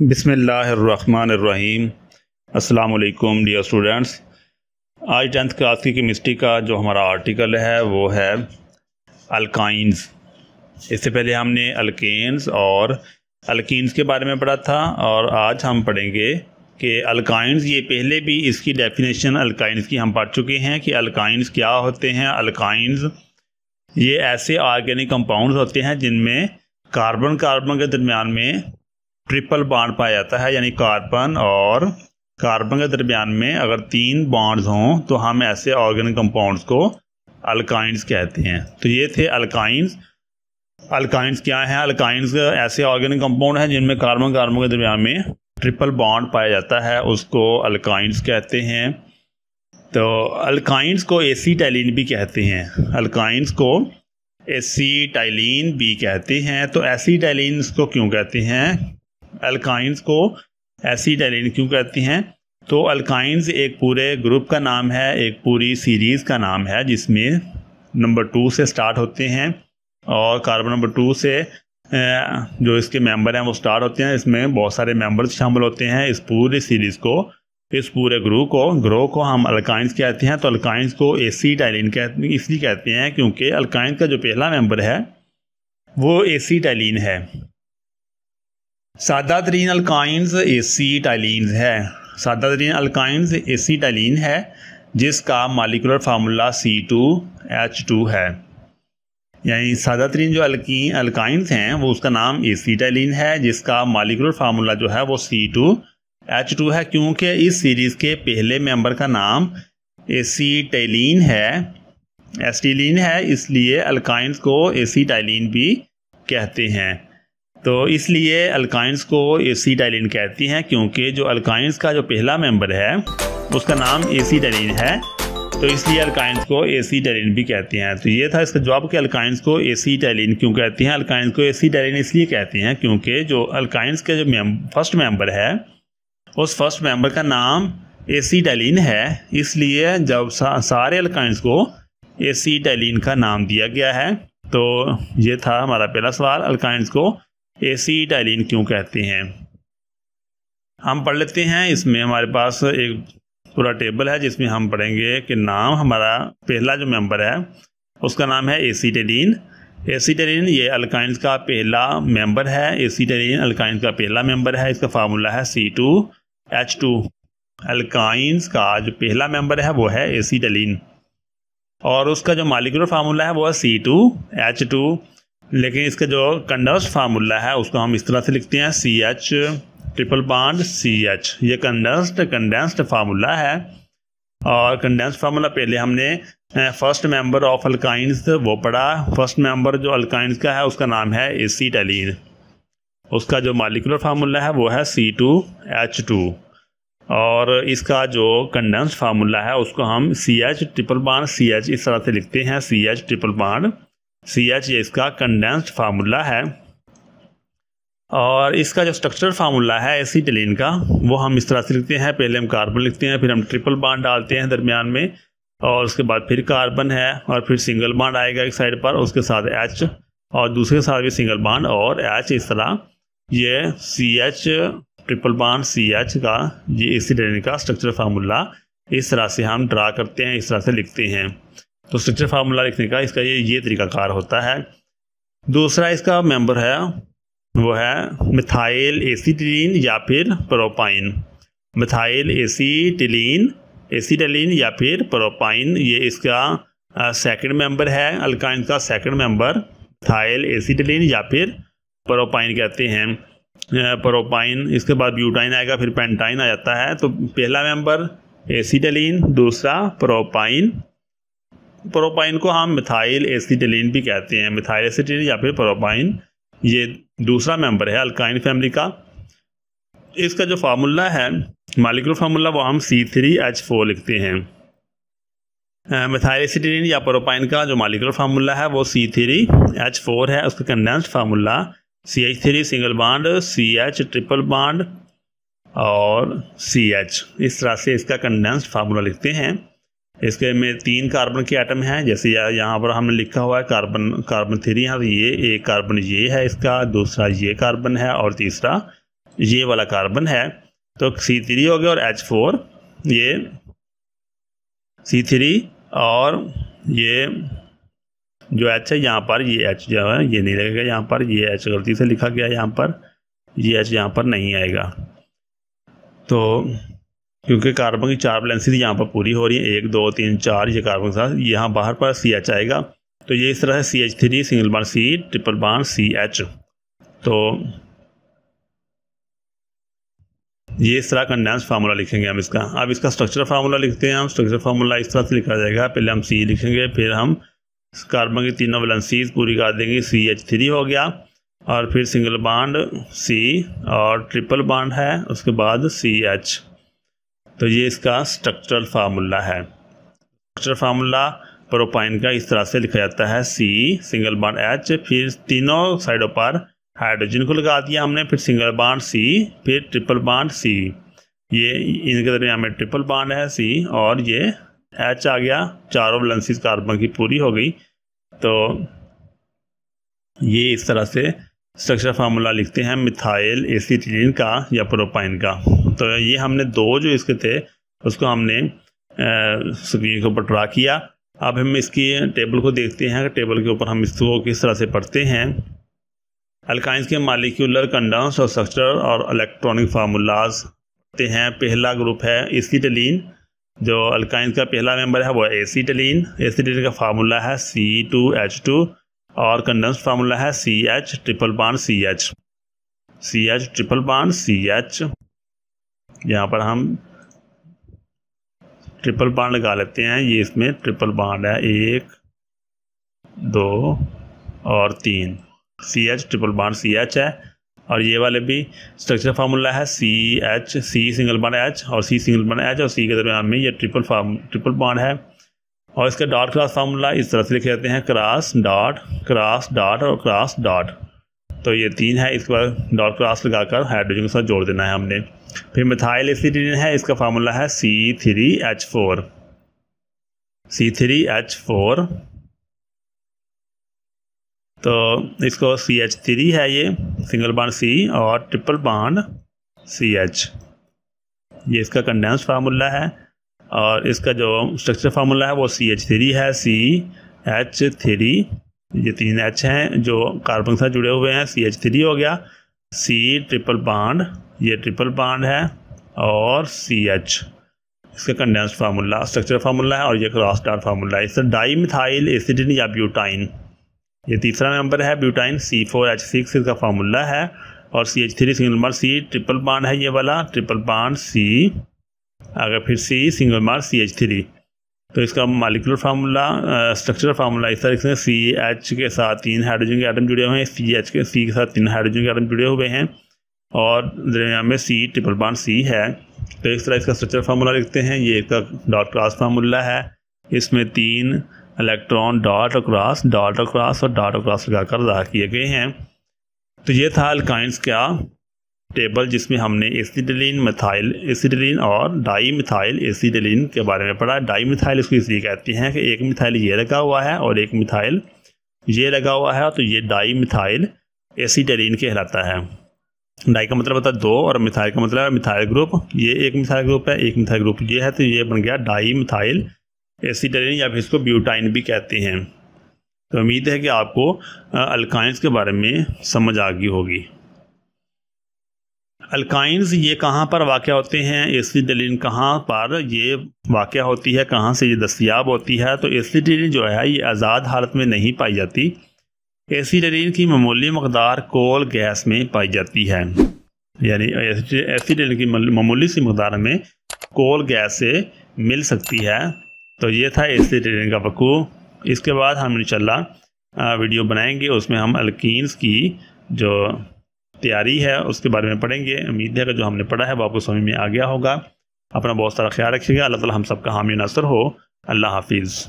बिसमीम अल्लाम dear students आज टेंथ क्लास की केमिस्ट्री का जो हमारा आर्टिकल है वो है अलकाइंस इससे पहले हमने अलकेन्स और अलकिनस के बारे में पढ़ा था और आज हम पढ़ेंगे कि अलकाइंस ये पहले भी इसकी डेफिनेशन अलकाइंस की हम पढ़ चुके हैं कि अलकाइंस क्या होते हैं अलकाइंस ये ऐसे ऑर्गेनिक कंपाउंड्स होते हैं जिनमें कार्बन कार्बन के दरमियान में ट्रिपल बॉन्ड पाया जाता है यानी कार्बन और कार्बन के दरमियान में अगर तीन बॉन्ड्स हों तो हम ऐसे ऑर्गेनिक कंपाउंड्स को अल्काइंस कहते हैं तो ये थे अल्काइंस अल्काइंस क्या है अल्काइंस ऐसे ऑर्गेनिक कंपाउंड हैं जिनमें कार्बन कार्बन के दरमियान में ट्रिपल बॉन्ड पाया जाता है उसको अल्काइंस कहते हैं तो अल्काइंस को एसीटाइलिन भी कहते हैं अल्काइंस को एसीटाइलिन भी कहते हैं तो एसीटाइलिन इसको क्यों कहते हैं अल्काइंस को एसिड एलिन क्यों कहते हैं तो अल्काइंस एक पूरे ग्रुप का नाम है एक पूरी सीरीज़ का नाम है जिसमें नंबर टू से स्टार्ट होते हैं और कार्बन नंबर टू से जो इसके मेंबर हैं वो स्टार्ट होते हैं इसमें बहुत सारे मेंबर्स शामिल होते हैं इस पूरी सीरीज़ को इस पूरे ग्रुप को ग्रो को हम अल्काइंस कहते हैं तो अल्काइंस को एसिड एलिन कहते इसलिए कहते हैं क्योंकि अल्काइंस का जो पहला मेंबर है वो एसिड एलिन है सादा तरीन अलकाइनस एसी टाइलिन है सादा तरीन अलकाइनस एसी टाइलिन है जिसका molecular formula C two H two है यानी सादा तरीन जो अलकी अलकाइंस हैं वो उसका नाम टाइलिन है जिसका मालिकुलर फार्मूला जो है वो सी टू एच टू है क्योंकि इस सीरीज़ के पहले मेंबर का नाम टाइलिन है एसटीलिन है इसलिए अलकाइंस को टाइलिन भी कहते हैं तो इसलिए अल्काइंस को एसीटाइलिन कहती हैं क्योंकि जो अल्काइंस का जो पहला मेंबर है उसका नाम एसीटाइलिन है तो इसलिए अल्काइंस को एसीटाइलिन भी कहते हैं तो ये था इसका जवाब कि अल्काइंस को एसीटाइलिन क्यों कहती हैं अल्काइंस को एसीटाइलिन इसलिए कहती हैं क्योंकि जो अल्काइंस के जो मेम, फर्स्ट मेंबर है उस फर्स्ट मेंबर का नाम एसीटाइलिन है इसलिए जब सा, सारे अल्काइंस को एसीटाइलिन का नाम दिया गया है तो ये था हमारा पहला सवाल अल्काइंस को एसीटाइलिन क्यों कहते हैं हम पढ़ लेते हैं इसमें हमारे पास एक पूरा टेबल है जिसमें हम पढ़ेंगे कि नाम हमारा पहला जो मेंबर है उसका नाम है एसीटेलिन एसीटेलिन ये अल्काइंस का पहला मेंबर है एसीटेलिन अल्काइंस का पहला मेंबर है इसका फार्मूला है C two H two alkynes का जो पहला मेंबर है वो है एसीटेलिन और उसका जो मालिकुलर फार्मूला है वो है सी टू एच टू लेकिन इसका जो कंडस फार्मूला है उसको हम इस तरह से लिखते हैं C H triple bond C H ये कंडेंस्ड कंडेंस्ड फार्मूला है और कंडेंस्ड फार्मूला पहले हमने फर्स्ट मेंबर ऑफ अल्काइंस वो पढ़ा फर्स्ट मेंबर जो अल्काइंस का है उसका नाम है एसीटैलिन उसका जो मालिकुलर फार्मूला है वो है सी टू एच टू और इसका जो कंडेंस्ड फार्मूला है उसको हम C H triple bond C H इस तरह से लिखते हैं C H triple bond C H ये इसका कंडेंस्ड फार्मूला है और इसका जो स्ट्रक्चर फार्मूला है एसीटिलीन का वो हम इस तरह से लिखते हैं पहले हम कार्बन लिखते हैं फिर हम ट्रिपल बांड डालते हैं दरमियान में और उसके बाद फिर कार्बन है और फिर सिंगल बांड आएगा एक साइड पर उसके साथ एच और दूसरे साथ भी सिंगल बांड और एच इस तरह ये C H triple bond C H का ये एसीटिलीन का स्ट्रक्चर फार्मूला इस तरह से हम ड्रा करते हैं इस तरह से लिखते हैं तो स्ट्रक्चर फार्मूला लिखने का इसका ये ये तरीकाकार होता है दूसरा इसका मेंबर है वो है मिथाइल एसीटिलीन या फिर प्रोपाइन मिथाइल एसीटिलीन एसीटिलीन या फिर प्रोपाइन ये इसका सेकंड मेंबर है अल्काइन का सेकंड मेंबर मिथाइल एसीटिलीन या फिर प्रोपाइन कहते हैं प्रोपाइन इसके बाद ब्यूटाइन आएगा फिर पेंटाइन आ जाता है तो पहला मेंबर एसीटलिन दूसरा प्रोपाइन प्रोपाइन को हम मिथाइल एसिटिलीन भी कहते हैं मिथाइल एसिटिलीन या फिर प्रोपाइन ये दूसरा मेंबर है अल्काइन फैमिली का इसका जो फार्मूला है मालिक्रो फार्मूला वो हम सी थ्री एच फोर लिखते हैं एसिटिलीन या प्रोपाइन का जो मालिक्रो फार्मूला है वो सी थ्री एच फोर है उसका condensed formula C H three single bond C H triple बाड और सी एच इस तरह से इसका कंडेंस्ड फार्मूला लिखते हैं इसके में तीन कार्बन के आइटम हैं जैसे यह, यहाँ पर हमने लिखा हुआ है कार्बन कार्बन थ्री यहाँ तो ये एक कार्बन ये है इसका दूसरा ये कार्बन है और तीसरा ये वाला कार्बन है तो सी थ्री हो गया और एच फोर ये सी थ्री और ये जो एच है यहाँ पर ये एच जो है ये नहीं लगेगा यहाँ पर ये एच गलती से लिखा गया यहाँ पर ये एच यहाँ पर नहीं आएगा तो क्योंकि कार्बन की चार बैलेंसी यहाँ पर पूरी हो रही है एक दो तीन चार ये कार्बन के साथ यहाँ बाहर पर सी एच आएगा तो ये इस तरह है C H three single bar C triple bar C H तो ये इस तरह कंडेंस फार्मूला लिखेंगे हम इसका अब इसका स्ट्रक्चर फार्मूला लिखते हैं हम स्ट्रक्चर फार्मूला इस तरह से लिखा जाएगा पहले हम सी लिखेंगे फिर हम कार्बन की तीनों वैलेंसीज पूरी कर देंगे सी एच थ्री हो गया और फिर सिंगल बांड सी और ट्रिपल बांड है उसके बाद सी एच तो ये इसका स्ट्रक्चरल फार्मूला है स्ट्रक्चरल फार्मूला प्रोपाइन का इस तरह से लिखा जाता है सी सिंगल बाड एच फिर तीनों साइडों पर हाइड्रोजन को लगा दिया हमने फिर सिंगल बॉन्ड सी फिर ट्रिपल बाड सी ये इनके दरमियान में ट्रिपल बाड है सी और ये एच आ गया चारों वलेंसिस कार्बन की पूरी हो गई तो ये इस तरह से स्ट्रक्चर फार्मूला लिखते हैं मिथाइल एसीटिलिन का या प्रोपाइन का तो ये हमने दो जो इसके थे उसको हमने स्क्रीन के ऊपर ड्रा किया अब हम इसकी टेबल को देखते हैं टेबल के ऊपर हम इसको किस तरह से पढ़ते हैं अल्काइंस के मालिक्यूलर कंडांस और स्ट्रक्चर और इलेक्ट्रॉनिक फार्मूलाज पढ़ते हैं पहला ग्रुप है एसीटलिन जो अल्काइंस का पहला मेंबर है वो एसीटलिन एसीटलिन का फार्मूला है सी टू एच टू और कंडेंस फार्मूला है C H triple bond C H C H triple bond C H यहाँ पर हम ट्रिपल बाड लगा लेते हैं ये इसमें ट्रिपल बाड है एक दो और तीन सी एच ट्रिपल बाड सी एच है और ये वाले भी स्ट्रक्चर फार्मूला है C H C single bond H और सी सिंगल बाड एच और सी के दरमियान में ये ट्रिपल फार्म ट्रिपल बाड है और इसका डॉट क्रॉस फार्मूला इस तरह से लिखे जाते हैं क्रॉस डॉट क्रॉस डॉट और क्रॉस डॉट तो ये तीन है इस पर डॉट क्रॉस लगाकर हाइड्रोजन के साथ जोड़ देना है हमने फिर मिथाइल एसिडिन है इसका फार्मूला है C three H four C three H four तो इसको सी एच थ्री है ये सिंगल बाड सी और ट्रिपल बाड सी एच ये इसका कंडेंस फार्मूला है और इसका जो स्ट्रक्चर फार्मूला है वो सी एच थ्री है सी एच थ्री ये तीन एच हैं जो कार्बन से जुड़े हुए हैं सी एच थ्री हो गया सी ट्रिपल बाड ये ट्रिपल बाड है और सी एच इसका कंडेंस फार्मूला स्ट्रक्चर फार्मूला है और ये क्रॉस स्टार फार्मूला है इससे डाई मिथाइल एसिडिन या ब्यूटाइन ये तीसरा नंबर है butyne C four H six इसका फार्मूला है और सी एच थ्री सिंगल मार सी ट्रिपल बाड है ये वाला ट्रिपल बाड सी अगर फिर सी सिंगल मार सी एच थ्री तो इसका मालिकुलर फार्मूला स्ट्रक्चरल फार्मूला इस तरह से सी एच के साथ तीन हाइड्रोजन के आइटम जुड़े हुए हैं सी एच के सी के साथ तीन हाइड्रोजन के आइटम जुड़े हुए हैं और दरमियान में सी ट्रिपल बॉन्ड सी है तो इस तरह इसका स्ट्रक्चर फार्मूला लिखते हैं ये इसका डॉट क्रॉस फार्मूला है इसमें तीन इलेक्ट्रॉन डॉट और क्रॉस डॉट और क्रॉस और डॉट और क्रॉस लगाकर अदा किए गए हैं तो ये था अल्काइंस का टेबल जिसमें हमने एसिडिलीन मिथाइल एसिडिलीन और डाई मिथाइल एसिडिलीन के बारे में पढ़ा डाई मिथाइल इसको इसलिए कहते हैं कि एक मिथाइल ये लगा हुआ है और एक मिथाइल ये लगा हुआ है तो ये डाई मिथाइल एसिडिलीन कहलाता है डाई का मतलब होता है दो और मिथाइल का मतलब है मिथाइल ग्रुप ये एक मिथाइल ग्रुप है एक मिथाइल ग्रुप ये है तो ये बन गया डाई मिथाइल एसिडेलिन या फिर इसको ब्यूटाइन भी कहते हैं तो उम्मीद है कि आपको अल्काइंस के बारे में समझ आ गई होगी अल्काइंस ये कहाँ पर वाक़ होते हैं एसिडिलिन कहाँ पर ये वाक़ होती है कहाँ से ये दस्तियाब होती है तो एसिडिलिन जो है ये आज़ाद हालत में नहीं पाई जाती एसिडिलिन की मामूली मकदार कोल गैस में पाई जाती है यानी एसिडिलिन की मामूली सी मकदार में कोल गैस से मिल सकती है तो ये था एसिडिलिन का वकू इसके बाद हम इनशाला वीडियो बनाएंगे उसमें हम अल्किस की जो तैयारी है उसके बारे में पढ़ेंगे उम्मीद है कि जो हमने पढ़ा है वो आपको समझ में आ गया होगा अपना बहुत सारा ख्याल रखिएगा अल्लाह ताला हम सबका हामी नसर हो अल्लाह हाफिज़